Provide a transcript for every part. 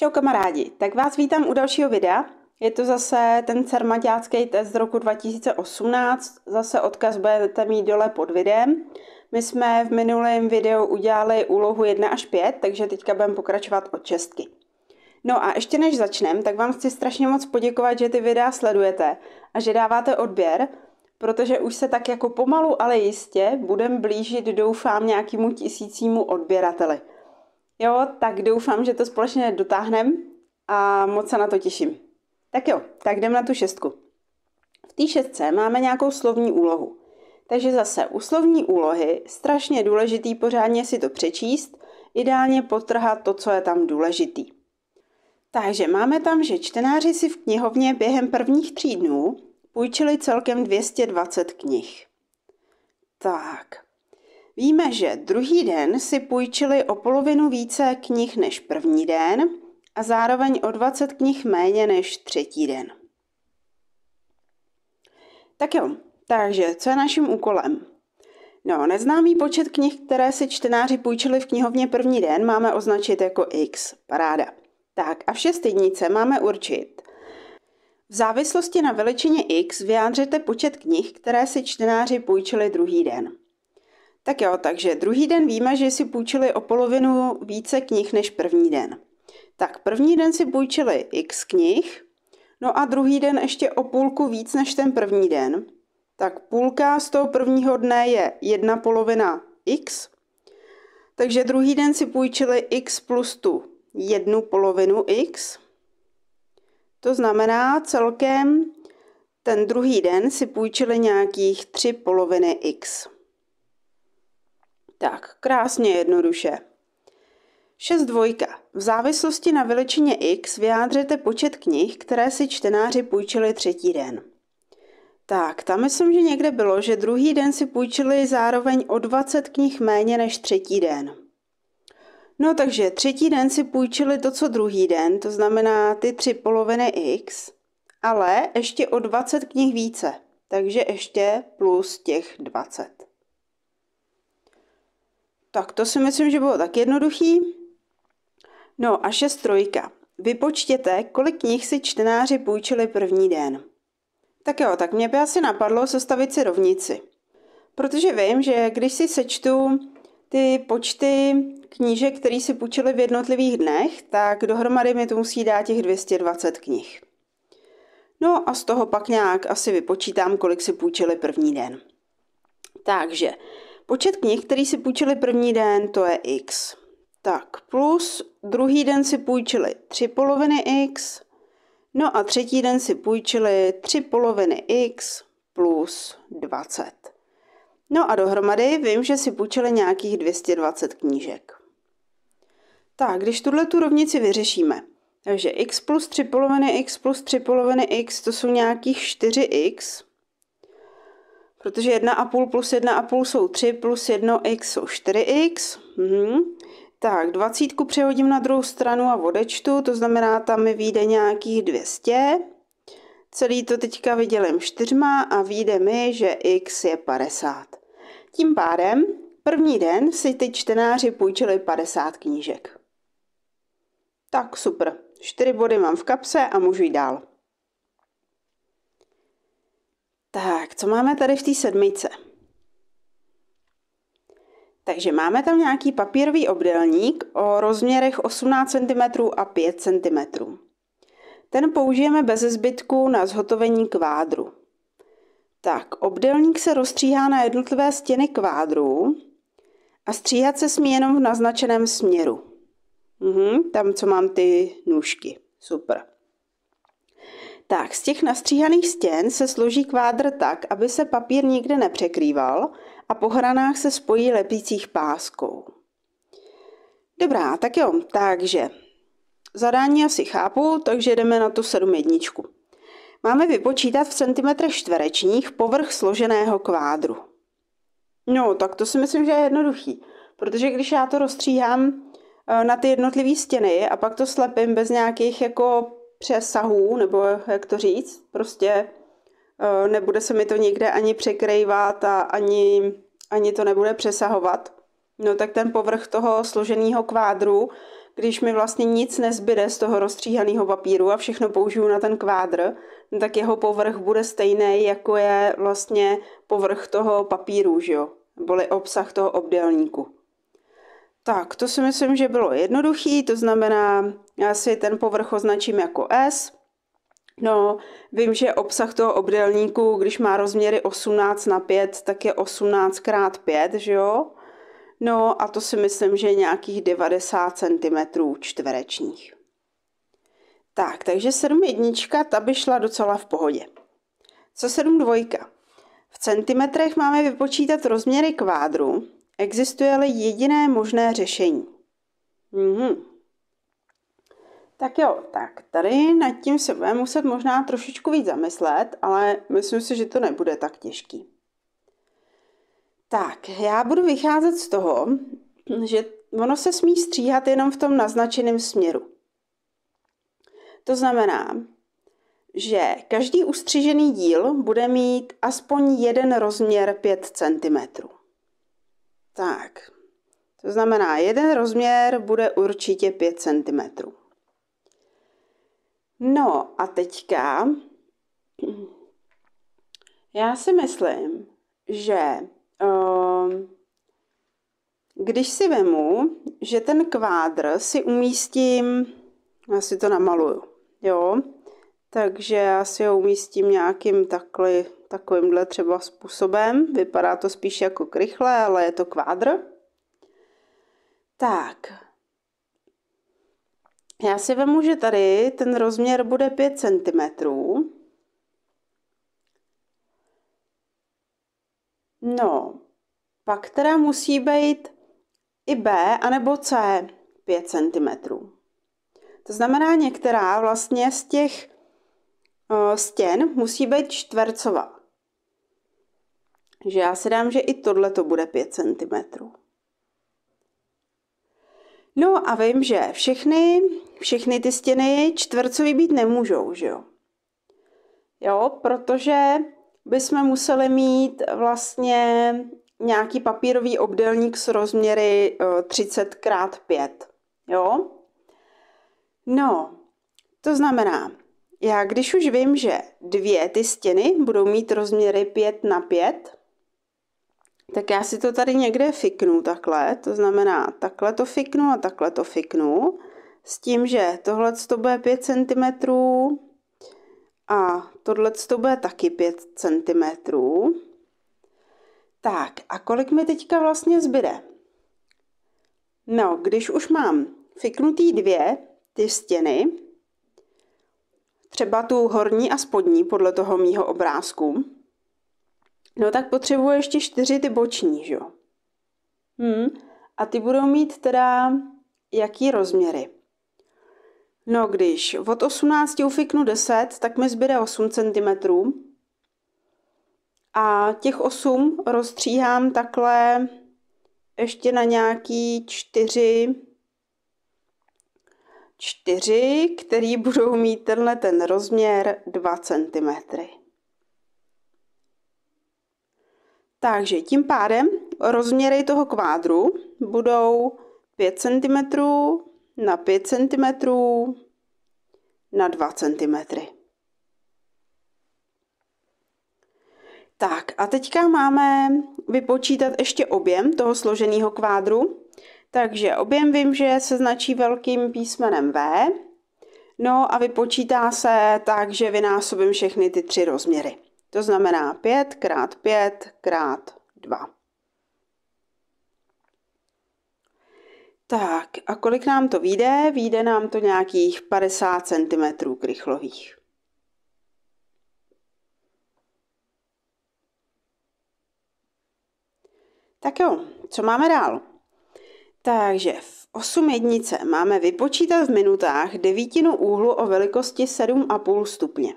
Čau kamarádi, tak vás vítám u dalšího videa. Je to zase ten cermaťácký test z roku 2018, zase odkaz budete mít dole pod videem. My jsme v minulém videu udělali úlohu 1 až 5, takže teďka budeme pokračovat od čestky. No a ještě než začneme, tak vám chci strašně moc poděkovat, že ty videa sledujete a že dáváte odběr, protože už se tak jako pomalu, ale jistě budeme blížit, doufám, nějakému tisícímu odběrateli. Jo, tak doufám, že to společně dotáhneme a moc se na to těším. Tak jo, tak jdem na tu šestku. V té šestce máme nějakou slovní úlohu. Takže zase u slovní úlohy strašně důležitý pořádně si to přečíst, ideálně potrhat to, co je tam důležitý. Takže máme tam, že čtenáři si v knihovně během prvních tří dnů půjčili celkem 220 knih. Tak, Víme, že druhý den si půjčili o polovinu více knih než první den a zároveň o 20 knih méně než třetí den. Tak jo, takže co je naším úkolem? No, neznámý počet knih, které si čtenáři půjčili v knihovně první den, máme označit jako X. Paráda. Tak a vše stydnice máme určit. V závislosti na veličině X vyjádřete počet knih, které si čtenáři půjčili druhý den. Tak jo, takže druhý den víme, že si půjčili o polovinu více knih než první den. Tak první den si půjčili x knih, no a druhý den ještě o půlku víc než ten první den. Tak půlka z toho prvního dne je jedna polovina x, takže druhý den si půjčili x plus tu jednu polovinu x. To znamená celkem ten druhý den si půjčili nějakých tři poloviny x. Tak, krásně jednoduše. 6 dvojka. V závislosti na veličině x vyjádřete počet knih, které si čtenáři půjčili třetí den. Tak, tam myslím, že někde bylo, že druhý den si půjčili zároveň o 20 knih méně než třetí den. No takže třetí den si půjčili to, co druhý den, to znamená ty tři poloviny x, ale ještě o 20 knih více, takže ještě plus těch 20. Tak to si myslím, že bylo tak jednoduchý. No a šest trojka. Vypočtěte, kolik knih si čtenáři půjčili první den. Tak jo, tak mě by asi napadlo sestavit si rovnici. Protože vím, že když si sečtu ty počty knížek, které si půjčili v jednotlivých dnech, tak dohromady mi to musí dát těch 220 knih. No a z toho pak nějak asi vypočítám, kolik si půjčili první den. Takže Počet knih, který si půjčili první den, to je x. Tak, plus druhý den si půjčili 3 poloviny x, no a třetí den si půjčili 3 poloviny x plus 20. No a dohromady vím, že si půjčili nějakých 220 knížek. Tak, když tuhle tu rovnici vyřešíme, takže x plus 3 poloviny x plus 3 poloviny x, to jsou nějakých 4x, protože 1,5 plus 1,5 jsou 3, plus 1x jsou 4x. Mhm. Tak, dvacítku přehodím na druhou stranu a odečtu, to znamená, tam mi vyjde nějakých 200. Celý to teďka vydělím čtyřma a vyjde mi, že x je 50. Tím pádem první den si ty čtenáři půjčili 50 knížek. Tak super, 4 body mám v kapse a můžu jít dál. Tak, co máme tady v té sedmice? Takže máme tam nějaký papírový obdelník o rozměrech 18 cm a 5 cm. Ten použijeme bez zbytku na zhotovení kvádru. Tak, obdelník se rozstříhá na jednotlivé stěny kvádru a stříhat se smí jenom v naznačeném směru. Mhm, tam, co mám ty nůžky. Super. Tak, z těch nastříhaných stěn se složí kvádr tak, aby se papír nikde nepřekrýval a po hranách se spojí lepících páskou. Dobrá, tak jo, takže zadání asi chápu, takže jdeme na tu 7 jedničku. Máme vypočítat v centimetrech čtverečních povrch složeného kvádru. No, tak to si myslím, že je jednoduchý, protože když já to rozstříhám eh, na ty jednotlivé stěny a pak to slepím bez nějakých jako přesahů, nebo jak to říct, prostě eh, nebude se mi to nikde ani překrývat a ani, ani to nebude přesahovat. No tak ten povrch toho složeného kvádru, když mi vlastně nic nezbyde z toho rozstříhaného papíru a všechno použiju na ten kvádr, no tak jeho povrch bude stejný, jako je vlastně povrch toho papíru, že jo? Boli obsah toho obdélníku. Tak, to si myslím, že bylo jednoduchý, to znamená, já si ten povrch označím jako S. No, vím, že obsah toho obdélníku, když má rozměry 18 na 5, tak je 18 x 5, že jo? No a to si myslím, že je nějakých 90 cm čtverečních. Tak, takže 7 jednička, ta by šla docela v pohodě. Co 7 dvojka? V centimetrech máme vypočítat rozměry kvádru, Existuje ale jediné možné řešení. Mhm. Tak jo, tak tady nad tím se budeme muset možná trošičku víc zamyslet, ale myslím si, že to nebude tak těžký. Tak, já budu vycházet z toho, že ono se smí stříhat jenom v tom naznačeném směru. To znamená, že každý ustřižený díl bude mít aspoň jeden rozměr 5 cm. Tak, to znamená, jeden rozměr bude určitě 5 cm. No a teďka já si myslím, že ehm, když si vemu, že ten kvádr si umístím, já si to namaluju, jo, takže já si ho umístím nějakým takhle takovýmhle třeba způsobem. Vypadá to spíš jako krychle, ale je to kvádr. Tak. Já si vemu, že tady ten rozměr bude 5 cm. No, pak teda musí být i B anebo C 5 cm. To znamená, některá vlastně z těch eh, stěn musí být čtvercová že já si dám, že i tohle to bude 5 cm. No a vím, že všechny, všechny ty stěny čtvercový být nemůžou, že jo? Jo, protože bychom museli mít vlastně nějaký papírový obdelník s rozměry 30x5, eh, jo? No, to znamená, já když už vím, že dvě ty stěny budou mít rozměry 5 na 5, tak já si to tady někde fiknu takhle, to znamená takhle to fiknu a takhle to fiknu, s tím, že tohle to bude 5 cm a tohle to bude taky 5 cm. Tak a kolik mi teďka vlastně zbyde? No, když už mám fiknutý dvě ty stěny, třeba tu horní a spodní podle toho mýho obrázku, No tak potřebuje ještě čtyři ty boční, že jo? Hmm. A ty budou mít teda jaký rozměry? No když od 18 ufiknu 10, tak mi zbyde 8 cm. A těch 8 rozstříhám takhle ještě na nějaký 4 4, který budou mít tenhle ten rozměr 2 cm. Takže tím pádem rozměry toho kvádru budou 5 cm na 5 cm na 2 cm. Tak a teďka máme vypočítat ještě objem toho složeného kvádru. Takže objem vím, že se značí velkým písmenem V. No a vypočítá se tak, že vynásobím všechny ty tři rozměry. To znamená 5 krát 5 krát 2. Tak a kolik nám to vyjde? Vyjde nám to nějakých 50 cm krychlových. Tak jo, co máme dál? Takže v 8 jednice máme vypočítat v minutách devítinu úhlu o velikosti 7,5 stupně.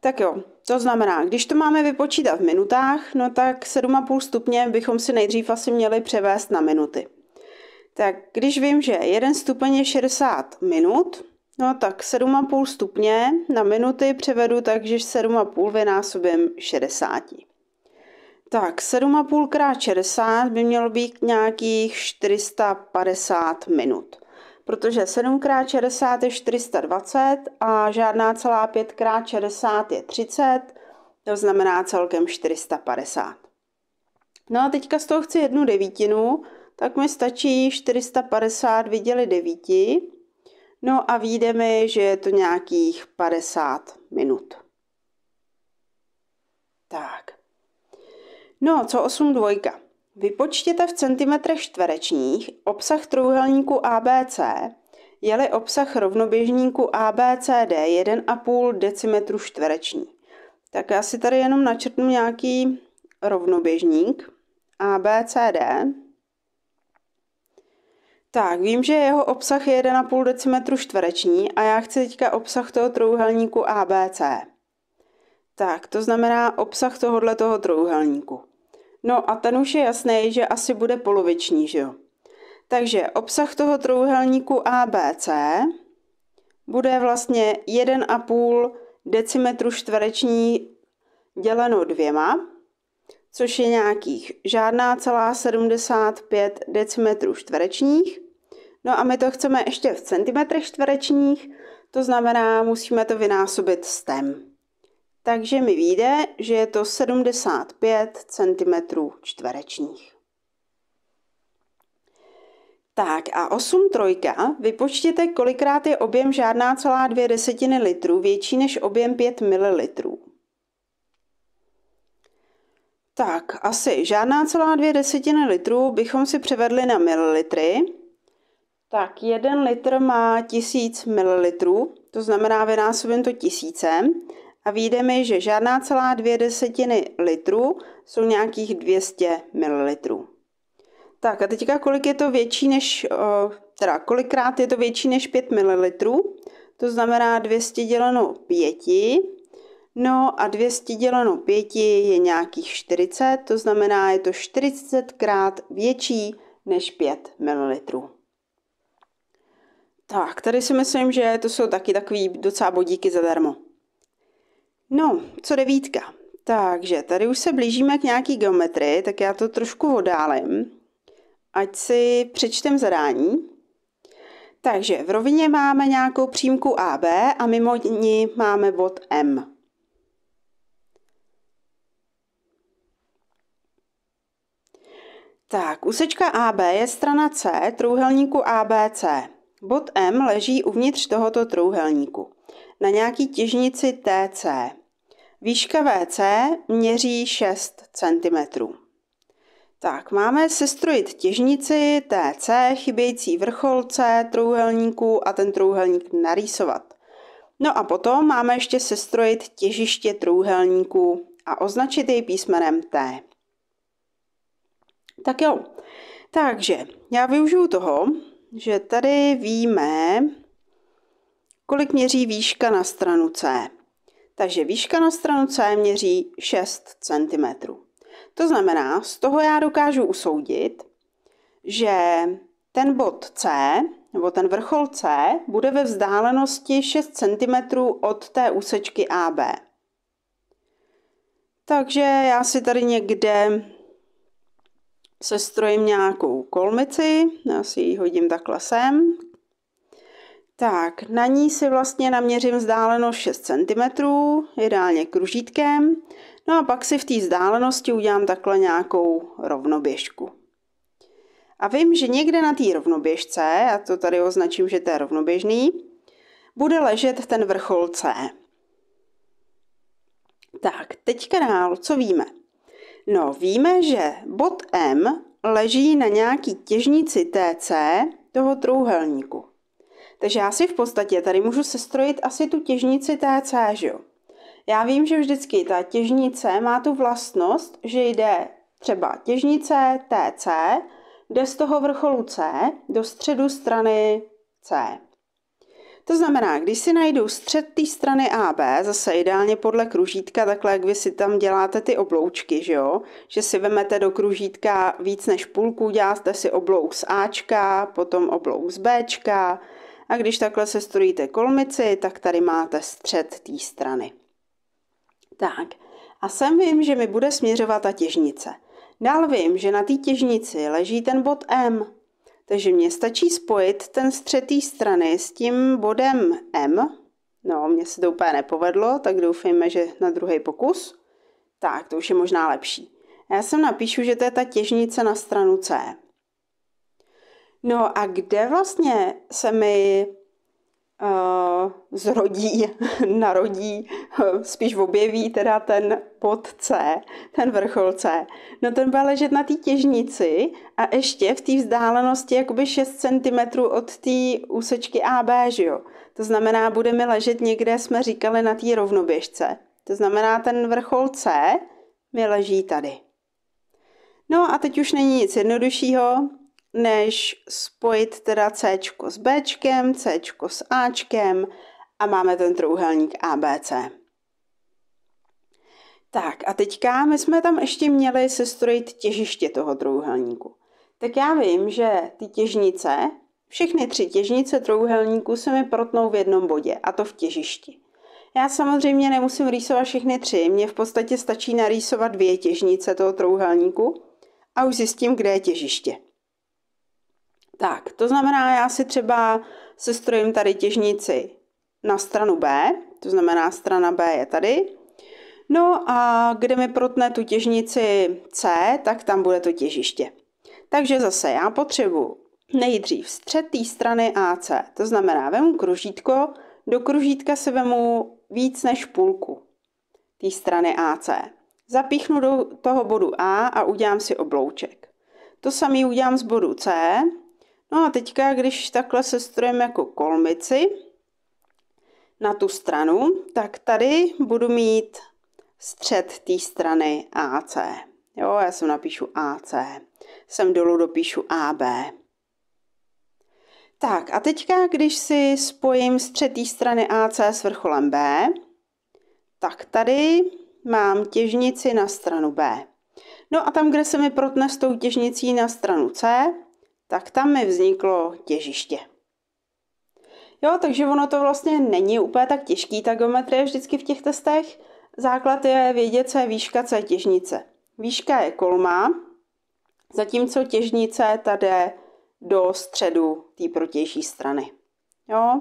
Tak jo, to znamená, když to máme vypočítat v minutách, no tak 7,5 stupně bychom si nejdřív asi měli převést na minuty. Tak když vím, že 1 stupeň je 60 minut, no tak 7,5 stupně na minuty převedu tak, že 7,5 vynásobím 60. Tak 7,5 krát 60 by mělo být nějakých 450 minut protože 7x60 je 420 a žádná celá 5x60 je 30, to znamená celkem 450. No a teďka z toho chci jednu devítinu, tak mi stačí 450 viděli devíti, no a vyjde mi, že je to nějakých 50 minut. Tak. No, co 8 dvojka? Vypočtěte v centimetrech čtverečních obsah trojuhelníku ABC, je-li obsah rovnoběžníku ABCD 1,5 decimetru čtvereční. Tak já si tady jenom načrtnu nějaký rovnoběžník ABCD. Tak, vím, že jeho obsah je 1,5 decimetru čtvereční a já chci teďka obsah toho trojuhelníku ABC. Tak, to znamená obsah tohohle toho trojuhelníku. No a ten už je jasný, že asi bude poloviční, že jo? Takže obsah toho trojuhelníku ABC bude vlastně 1,5 decimetru čtvereční děleno dvěma, což je nějakých žádná celá 75 decimetrů čtverečních. No a my to chceme ještě v centimetrech čtverečních, to znamená, musíme to vynásobit stem. Takže mi vyjde, že je to 75 cm čtverečních. Tak a 8 trojka, vypočtěte, kolikrát je objem žádná celá dvě desetiny litru větší než objem 5 ml. Tak, asi žádná celá dvě desetiny litru bychom si převedli na mililitry. Tak, jeden litr má 1000 ml, to znamená vynásobím to tisícem a vyjde mi, že žádná celá dvě desetiny litru jsou nějakých 200 ml. Tak a teďka kolik je to větší než, eh, teda kolikrát je to větší než 5 ml, to znamená 200 děleno 5, no a 200 děleno 5 je nějakých 40, to znamená je to 40 krát větší než 5 ml. Tak, tady si myslím, že to jsou taky takový docela bodíky zadarmo. No, co devítka. Takže tady už se blížíme k nějaký geometrii, tak já to trošku oddálím, ať si přečtem zadání. Takže v rovině máme nějakou přímku AB a mimo ní máme bod M. Tak, úsečka AB je strana C trůhelníku ABC. Bod M leží uvnitř tohoto trůhelníku na nějaký těžnici TC. Výška VC měří 6 cm. Tak, máme sestrojit těžnici TC, chybějící vrcholce trouhelníku a ten trouhelník narýsovat. No a potom máme ještě sestrojit těžiště trouhelníku a označit jej písmenem T. Tak jo, takže já využiju toho, že tady víme, Kolik měří výška na stranu C? Takže výška na stranu C měří 6 cm. To znamená, z toho já dokážu usoudit, že ten bod C, nebo ten vrchol C, bude ve vzdálenosti 6 cm od té úsečky AB. Takže já si tady někde sestrojím nějakou kolmici, já si ji hodím takhle sem, tak, na ní si vlastně naměřím vzdálenost 6 cm, ideálně kružítkem. No a pak si v té vzdálenosti udělám takhle nějakou rovnoběžku. A vím, že někde na té rovnoběžce, já to tady označím, že to je rovnoběžný, bude ležet ten vrchol C. Tak, teďka dál, co víme? No, víme, že bod M leží na nějaký těžnici TC toho trouhelníku. Takže já si v podstatě tady můžu sestrojit asi tu těžnici TC. že jo? Já vím, že vždycky ta těžnice má tu vlastnost, že jde třeba těžnice TC, jde z toho vrcholu C do středu strany C. To znamená, když si najdu střed té strany AB, zase ideálně podle kružítka, takhle jak vy si tam děláte ty obloučky, že jo? Že si vemete do kružítka víc než půlku, děláte si oblouk z Ačka, potom oblouk z Bčka, a když takhle se strojíte kolmici, tak tady máte střed té strany. Tak, a sem vím, že mi bude směřovat ta těžnice. Dál vím, že na té těžnici leží ten bod M. Takže mě stačí spojit ten střed té strany s tím bodem M. No, mně se to úplně nepovedlo, tak doufejme, že na druhý pokus. Tak, to už je možná lepší. Já sem napíšu, že to je ta těžnice na stranu C. No a kde vlastně se mi uh, zrodí, narodí, uh, spíš objeví teda ten pod C, ten vrchol C. No ten bude ležet na té těžnici a ještě v té vzdálenosti jakoby 6 cm od té úsečky AB, že jo? To znamená, budeme ležet někde, jsme říkali, na té rovnoběžce. To znamená, ten vrchol C mi leží tady. No a teď už není nic jednoduššího, než spojit teda C s B, C s A a máme ten trouhelník ABC. Tak a teďka my jsme tam ještě měli sestrojit těžiště toho trouhelníku. Tak já vím, že ty těžnice, všechny tři těžnice trouhelníku se mi protnou v jednom bodě, a to v těžišti. Já samozřejmě nemusím rýsovat všechny tři, mně v podstatě stačí narýsovat dvě těžnice toho trouhelníku a už zjistím, kde je těžiště. Tak, to znamená, já si třeba sestrojím tady těžnici na stranu B, to znamená strana B je tady. No a kde mi protne tu těžnici C, tak tam bude to těžiště. Takže zase já potřebuji nejdřív střed té strany AC, to znamená vemu kružítko, do kružítka se vemu víc než půlku té strany AC. Zapíchnu do toho bodu A a udělám si oblouček. To samé udělám z bodu C, No a teďka, když takhle sestrujeme jako kolmici na tu stranu, tak tady budu mít střed té strany AC. Jo, já sem napíšu AC. Sem dolů dopíšu AB. Tak a teďka, když si spojím střed té strany AC s vrcholem B, tak tady mám těžnici na stranu B. No a tam, kde se mi protne s tou těžnicí na stranu C, tak tam mi vzniklo těžiště. Jo, takže ono to vlastně není úplně tak těžký, ta geometrie vždycky v těch testech. Základ je vědět, co je výška, co je těžnice. Výška je kolmá, zatímco těžnice tady do středu té protější strany. Jo?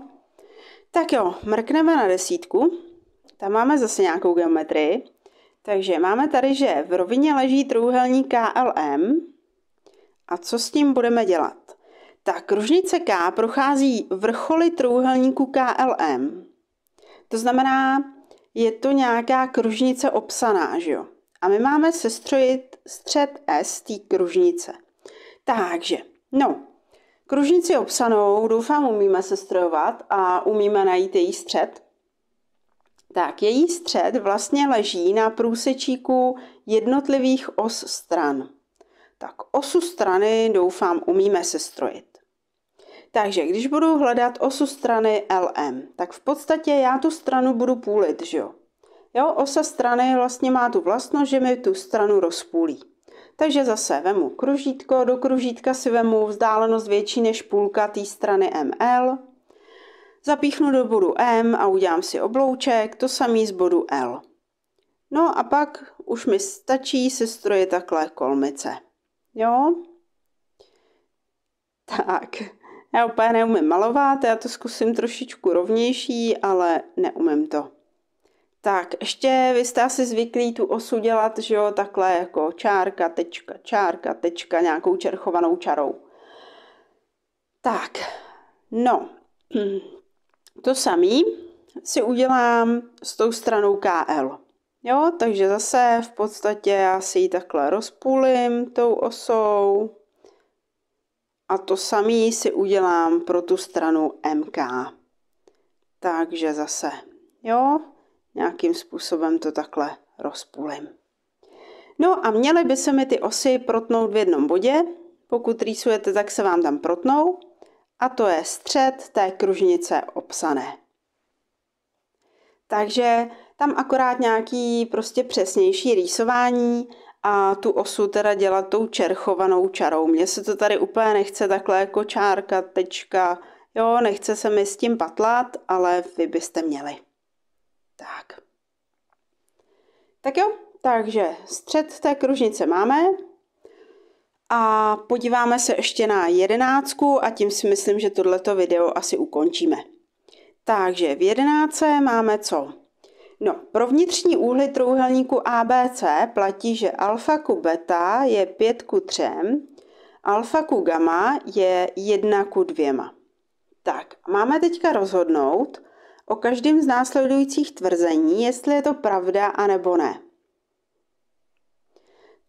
Tak jo, mrkneme na desítku. Tam máme zase nějakou geometrii. Takže máme tady, že v rovině leží trojúhelník KLM, a co s tím budeme dělat? Ta kružnice K prochází vrcholy trůhelníku KLM. To znamená, je to nějaká kružnice obsaná, že jo? A my máme sestrojit střed S té kružnice. Takže, no, kružnici obsanou doufám umíme sestrojovat a umíme najít její střed. Tak, její střed vlastně leží na průsečíku jednotlivých os stran tak osu strany doufám umíme sestrojit. Takže když budu hledat osu strany LM, tak v podstatě já tu stranu budu půlit, že jo? Jo, osa strany vlastně má tu vlastnost, že mi tu stranu rozpůlí. Takže zase vemu kružítko, do kružítka si vemu vzdálenost větší než půlka té strany ML, zapíchnu do bodu M a udělám si oblouček, to samý z bodu L. No a pak už mi stačí sestrojit takhle kolmice. Jo. Tak, já úplně neumím malovat, já to zkusím trošičku rovnější, ale neumím to. Tak, ještě vy jste asi zvyklí tu osu dělat, že jo, takhle jako čárka, tečka, čárka, tečka, nějakou čerchovanou čarou. Tak, no, to samý si udělám s tou stranou KL. Jo, takže zase v podstatě já si ji takhle rozpůlím tou osou a to samé si udělám pro tu stranu MK. Takže zase, jo, nějakým způsobem to takhle rozpůlím. No a měly by se mi ty osy protnout v jednom bodě. Pokud rýsujete, tak se vám tam protnou. A to je střed té kružnice obsané. Takže tam akorát nějaký prostě přesnější rýsování a tu osu teda dělat tou čerchovanou čarou. Mně se to tady úplně nechce takhle jako čárka, tečka, jo, nechce se mi s tím patlat, ale vy byste měli. Tak. Tak jo, takže střed té kružnice máme, a podíváme se ještě na jedenáctku a tím si myslím, že tohleto video asi ukončíme. Takže v jedenáctce máme co? No, pro vnitřní úhly trojúhelníku ABC platí, že alfa ku beta je 5 ku 3, alfa ku gamma je 1 ku 2. Tak, máme teďka rozhodnout o každém z následujících tvrzení, jestli je to pravda a nebo ne.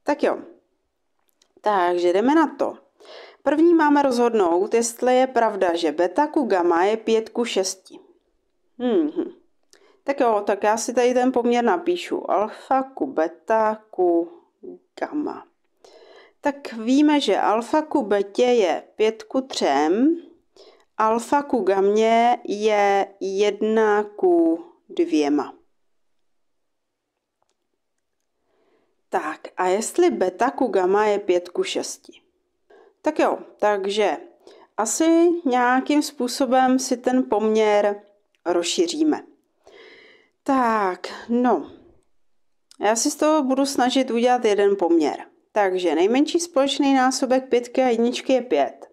Tak jo, takže jdeme na to. První máme rozhodnout, jestli je pravda, že beta ku gamma je 5 ku 6. Hmm. Tak jo, tak já si tady ten poměr napíšu. Alfa ku beta ku gamma. Tak víme, že alfa ku betě je 5 ku 3, alfa ku gamě je 1 ku 2. Tak a jestli beta ku gamma je 5 ku 6. Tak jo, takže asi nějakým způsobem si ten poměr rozšíříme. Tak, no. Já si z toho budu snažit udělat jeden poměr. Takže nejmenší společný násobek pětky a jedničky je pět.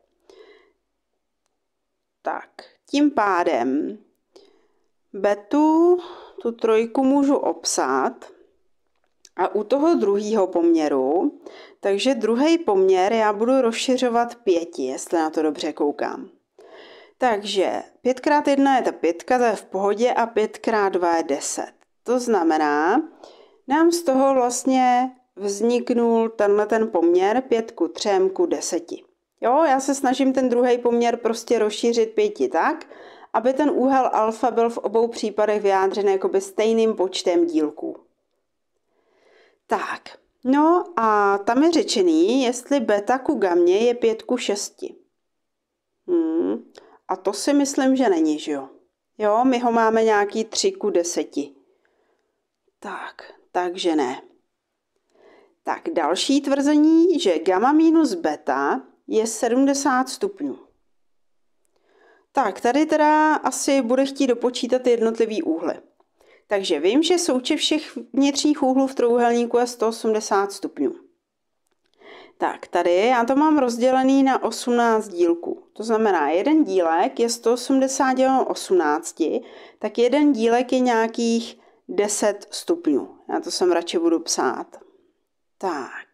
Tak, tím pádem betu, tu trojku můžu obsát a u toho druhého poměru, takže druhý poměr já budu rozšiřovat pěti, jestli na to dobře koukám. Takže 5x1 je ta 5, to je v pohodě, a 5x2 je 10. To znamená, nám z toho vlastně vzniknul tenhle ten poměr 5 ku 3 ku 10. Jo, já se snažím ten druhý poměr prostě rozšířit pěti tak, aby ten úhel alfa byl v obou případech vyjádřen jakoby stejným počtem dílků. Tak, no a tam je řečený, jestli beta ku gamě je 5 ku 6. Hmm. A to si myslím, že není, že jo? Jo, my ho máme nějaký 3 ku 10. Tak, takže ne. Tak další tvrzení, že gamma minus beta je 70 stupňů. Tak, tady teda asi bude chtít dopočítat jednotlivý úhly. Takže vím, že součet všech vnitřních úhlů v trouhelníku je 180 stupňů. Tak, tady já to mám rozdělený na 18 dílků. To znamená, jeden dílek je 180 děleno 18, tak jeden dílek je nějakých 10 stupňů. Já to sem radši budu psát. Tak.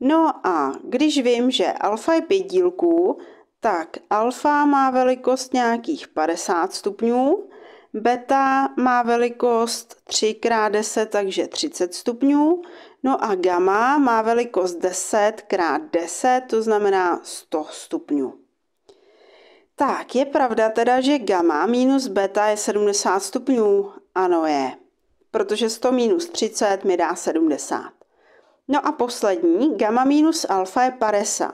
No a když vím, že alfa je 5 dílků, tak alfa má velikost nějakých 50 stupňů, beta má velikost 3 x 10, takže 30 stupňů, No a gamma má velikost 10 x 10, to znamená 100 stupňů. Tak, je pravda teda, že gamma minus beta je 70 stupňů? Ano je, protože 100 minus 30 mi dá 70. No a poslední, gamma minus alfa je 50.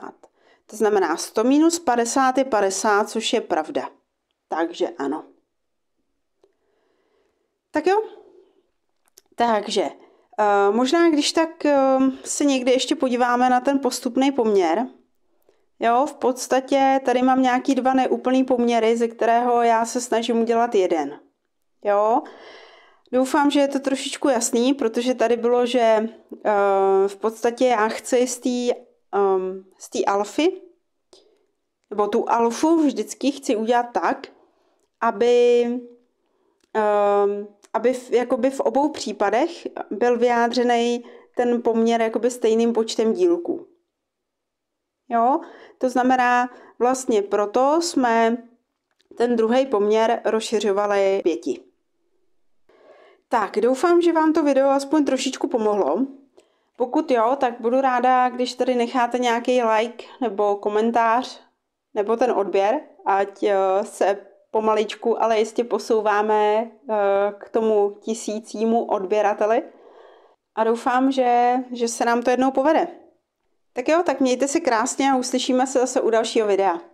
To znamená 100 minus 50 je 50, což je pravda. Takže ano. Tak jo. Takže Eh, možná, když tak ehm, se někdy ještě podíváme na ten postupný poměr. Jo, v podstatě tady mám nějaký dva neúplný poměry, ze kterého já se snažím udělat jeden. Jo, doufám, že je to trošičku jasný, protože tady bylo, že eh, v podstatě já chci z té ehm, z té alfy, nebo tu alfu vždycky chci udělat tak, aby Ehm, aby v, jakoby v obou případech byl vyjádřený ten poměr jakoby stejným počtem dílků. Jo? To znamená, vlastně proto jsme ten druhý poměr rozšiřovali pěti. Tak, doufám, že vám to video aspoň trošičku pomohlo. Pokud jo, tak budu ráda, když tady necháte nějaký like nebo komentář nebo ten odběr, ať eh, se pomaličku, ale jistě posouváme eh, k tomu tisícímu odběrateli. A doufám, že, že se nám to jednou povede. Tak jo, tak mějte se krásně a uslyšíme se zase u dalšího videa.